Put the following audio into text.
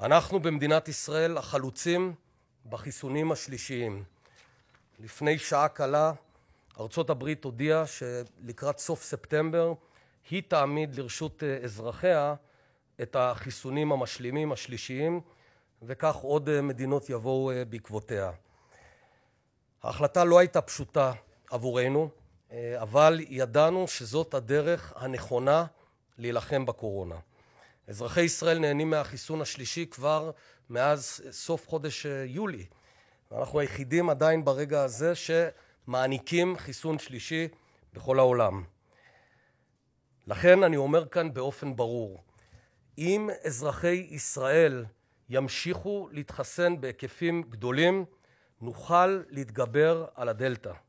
אנחנו במדינת ישראל החלוצים בחיסונים השלישיים. לפני שעה קלה ארצות הברית הודיעה שלקראת סוף ספטמבר היא תעמיד לרשות אה, אזרחיה את החיסונים המשלימים השלישיים וכך עוד אה, מדינות יבואו אה, בעקבותיה. ההחלטה לא הייתה פשוטה עבורנו, אבל ידענו שזאת הדרך הנכונה להילחם בקורונה. אזרחי ישראל נהנים מהחיסון השלישי כבר מאז סוף חודש אה, יולי. ואנחנו היחידים עדיין ברגע הזה שמעניקים חיסון שלישי בכל העולם. לכן אני אומר כאן באופן ברור, אם אזרחי ישראל ימשיכו להתחסן בהיקפים גדולים, נוכל להתגבר על הדלתא.